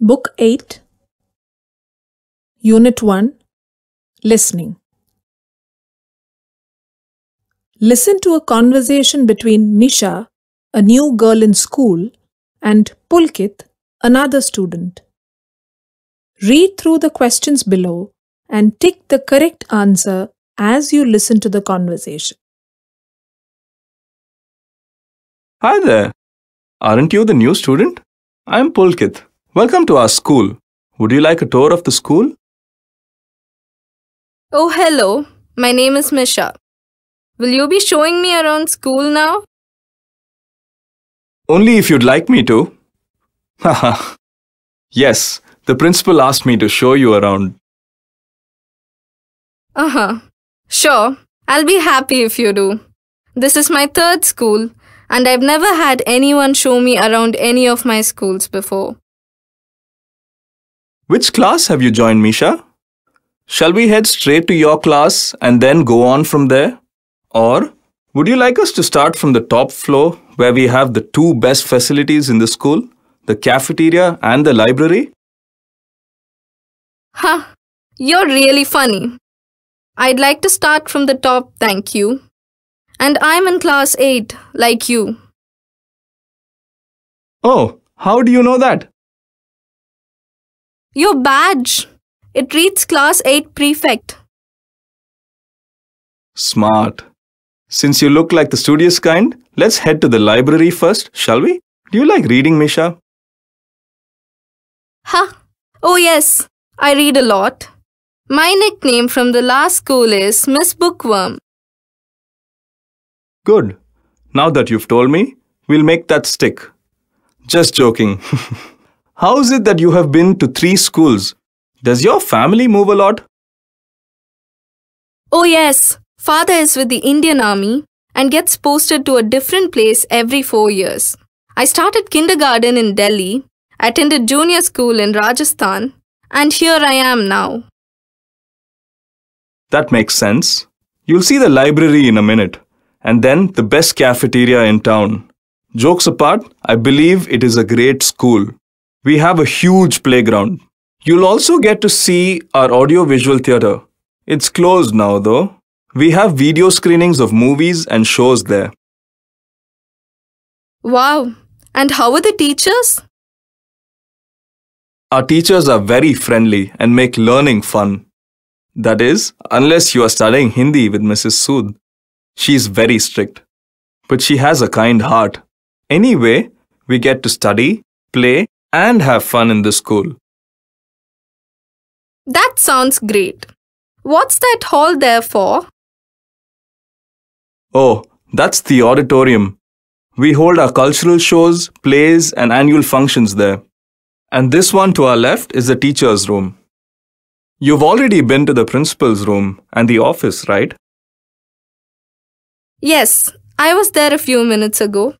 Book 8, Unit 1 Listening. Listen to a conversation between Misha, a new girl in school, and Pulkit, another student. Read through the questions below and tick the correct answer as you listen to the conversation. Hi there. Aren't you the new student? I'm Pulkit. Welcome to our school. Would you like a tour of the school? Oh, hello. My name is Misha. Will you be showing me around school now? Only if you'd like me to. Haha. yes, the principal asked me to show you around. Uh huh. Sure, I'll be happy if you do. This is my third school, and I've never had anyone show me around any of my schools before. Which class have you joined, Misha? Shall we head straight to your class and then go on from there? Or would you like us to start from the top floor where we have the two best facilities in the school, the cafeteria and the library? Ha! Huh. You're really funny. I'd like to start from the top, thank you. And I'm in class 8, like you. Oh, how do you know that? Your badge! It reads Class 8 Prefect. Smart. Since you look like the studious kind, let's head to the library first, shall we? Do you like reading, Misha? Ha! Huh. Oh yes, I read a lot. My nickname from the last school is Miss Bookworm. Good. Now that you've told me, we'll make that stick. Just joking. How is it that you have been to three schools? Does your family move a lot? Oh, yes. Father is with the Indian Army and gets posted to a different place every four years. I started kindergarten in Delhi, attended junior school in Rajasthan, and here I am now. That makes sense. You'll see the library in a minute, and then the best cafeteria in town. Jokes apart, I believe it is a great school we have a huge playground. You'll also get to see our audio-visual theatre. It's closed now though. We have video screenings of movies and shows there. Wow! And how are the teachers? Our teachers are very friendly and make learning fun. That is, unless you are studying Hindi with Mrs. Sood. She is very strict. But she has a kind heart. Anyway, we get to study, play and have fun in the school. That sounds great. What's that hall there for? Oh, that's the auditorium. We hold our cultural shows, plays, and annual functions there. And this one to our left is the teacher's room. You've already been to the principal's room and the office, right? Yes, I was there a few minutes ago.